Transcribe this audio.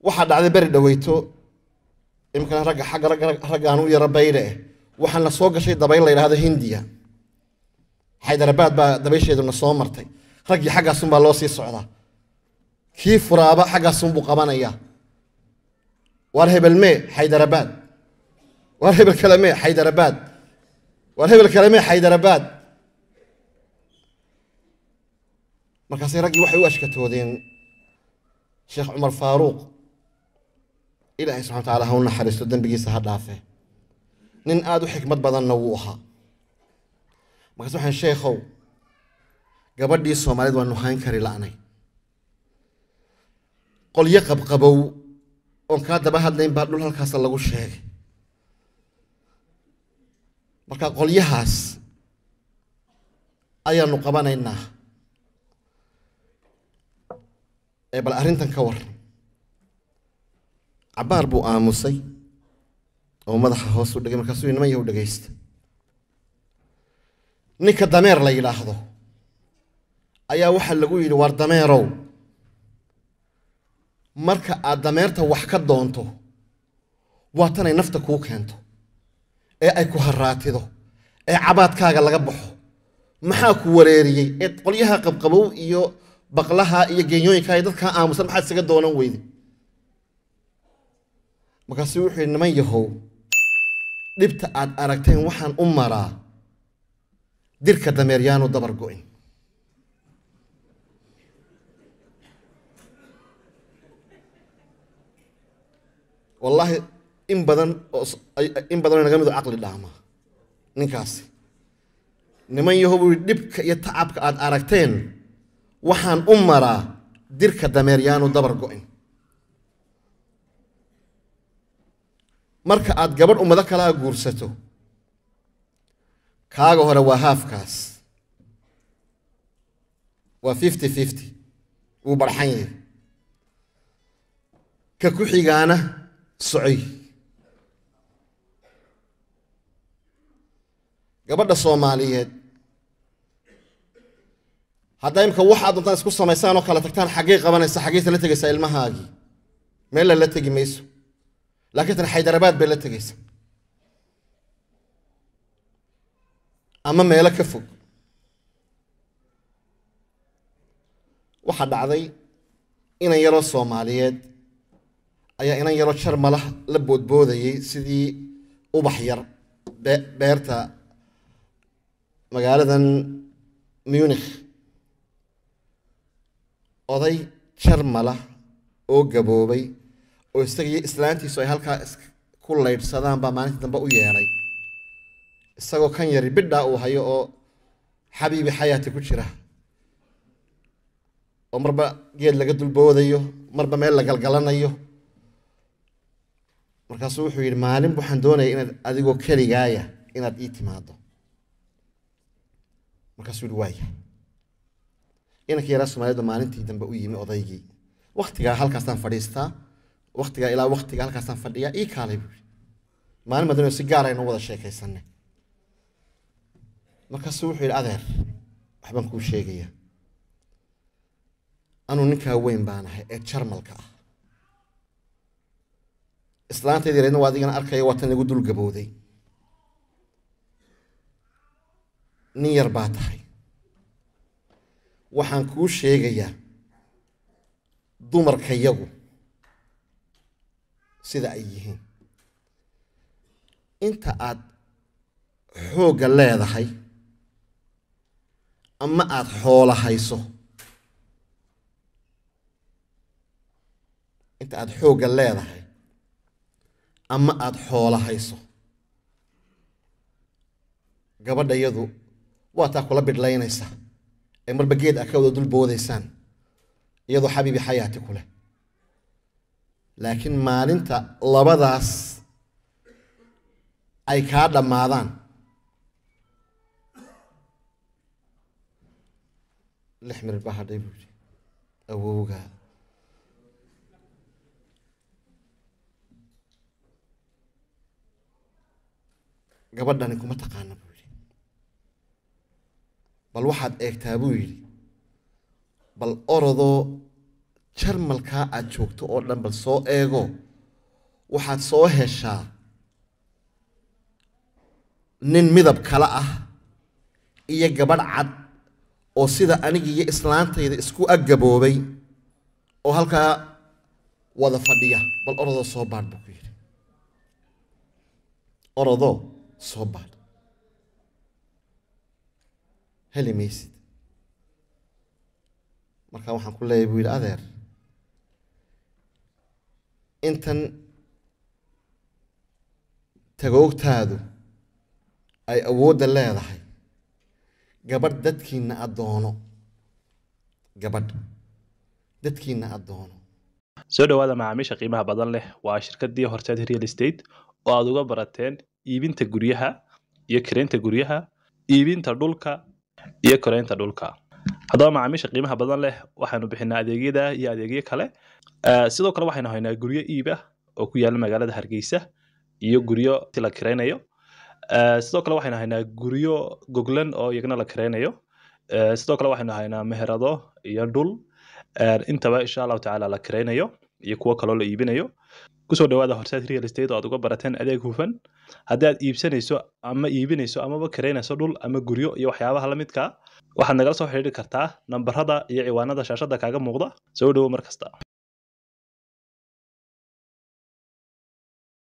waxaa dhacday beri dhaweyto imikana ragga xagga raggaan u yaro bayre eh waxaan la soo gashay dabayl la yidhaahdo hindiya xaydarabaad baa dabaysheeduna soo martay raggii xaggaasunbaa loo sii socdaa kii furaaba xaggaasunbuu qabanayaa waar hebel mee xaydarabaad waar hebel kale mee xaydarabaad waar hebel kale mee xaydarabaad markaasay raggii waxay u ashkatoodeen sheekh cumar faaruuq ilaahay subxana watacaala ha u naxariisto dembigiisa ha dhaafe nin aada u xikmad badanna wuu ahaa markaas waxaan sheekhow gabadhii soomaaliyed waanu hayn kari la-nay qolyo qabqabow oon kaa daba hadlayn baa dhul halkaasa lagu sheegay marka qolyahaas ayaanu qabanaynaa ee bal arrintan ka waran cabaar buu aamusay oo madaxa hoos u dhigay markaasuu niman yah u dhegaysta ninka dameer la yidhaahdo ayaa waxaa lagu yidhi waar dameerow marka aad dameerta wax ka doonto waa tanay nafta kuu keento ee ay ku haraatido ee cabaadkaaga laga baxo maxaa ku wareeriyey ee qolyaha qabqabow iyo baqlaha iyo genyooyinka ay dadkaa aamusan maxaad isaga doonan weyde markaasuu wuxuu yidhi niman yahow dhibta aad aragteen waxaan u maraa dirka dameeryaanu dabar go'in wallaahi in badan in badanoo naga mido caqli dhaama ninkaasi niman yahow buu yidhi dhibka iyo tacabka aad aragteen waxaan u maraa dirka dameeryaanu dabar go'in marka aad gabadh ummado kalaa guursato kaaga hore waa haafkaas waa fifty fifty wuu barxan yahay ka ku xigaana socoy gabadha soomaaliyeed hadda imika aad untaan isku samaysaan oo kala tagtaan xaggay qabanaysa xaggay tala tegaysaa ilmahaagii meella la tegi mayso laakiin tan xaydarabaad bay la tegaysa ama meelo ka fog waxaa dhacday inan yaroo soomaaliyeed ayaa inan yaroo jarmalah la boodboodayay sidii ubax yar beerta magaaladan munich oday jarmalah oo gaboobay oo isagiyo islaantiisu ay halkaa ku leydhsadaanbaa maalintii dambe u yeedhay isagoo kan yari bidhaa uu hayo oo xabiibi xayaati ku jira oo marba geed laga dulboodayo marba meel la galgalanayo markaasu wuxuu yidhi maalin waxaan doonaya inaad adigoo keligaaya inaad ii timaado markaasuu yihi waaya inankii yaraa soomaaliyadda maalintii dambe u yimi odaygii waktigaa halkaasaan fadhiistaa waktigaa ilaa waktiga halkaasaan fadhiya ii kaalay buui maalin madano si gaar aynu ah wada sheekaysanay markaasu wuxuu yidhi adeer waxbaan kuu sheegayaa anuu ninkaa weyn baan ahay ee jarmalka ah islaantaydii reedna waa adigana arkaya waa tan lagu dul gabowday nin yar baa tahay waxaan kuu sheegayaa dumarkayagu sida ay yihiin inta aad xoogga leedahay ama aad xoola hayso inta aada xoogga leedahay ama aada xoola hayso gabadha yadu waa taa kula bidhlaynaysa ay marba geed aa ka wada dul boodaysaan iyadoo xabiibi xayaati ku leh laakiin maalinta labadaas ay kaa dhammaadaan lix mir hadhay buu yidhi awowga gabadhani kuma taqaana buu yidhi bal waxaad eegtaa buu yidhi bal orodoo jarmalkaa aad joogto oo dhan bal soo eego waxaad soo heshaa nin midab kale ah iyo gabadh cad oo sida anigi iyo islaantayda isku aggaboobay oo halkaa wada fadhiya bal orodo soo baadh buu ku yidhi orodo soo baadh heli maysid markaa waxaan ku leeyahay buu yidhi adeer intan tagoogtaadu ay awoodda leedahay gabadh dadkiina adoono gabadh dadkiina addoono soo dhowaada macaamiisha qiimaha badan leh waa shirkadii horseed real estate oo aada uga barateen iibinta guryaha iyo kireynta guryaha iibinta dhulka iyo koreynta dhulka haddaba macaamiisha qiimaha badan leh waxaanu bixinaa adeegyada iyo adeegyo kale eh, sidoo kale waxaynu haynaa guryo iibah oo ku yaala magaalada hargeysa iyo guryo la kiraynayo eh, sidoo kale waxaynu haynaa guryo goglan oo iyagna la kiraynayo eh, sidoo kale waxaynu haynaa meherado iyo dhul intaba insha allahu tacaala la kiraynayo iyo kuwo kaloo la iibinayo kusoo dhawaada horsaad real estate oo aad uga barateen adeeg hufan haddii aad iibsanayso ama iibinayso amaba kiraynayso dhul ama guryo iyo waxyaabaha la waxaad nagala soo xidhiiri kartaa nambarada iyo ciwaanada shaashadda kaaga muuqda soo dhowo mar kasta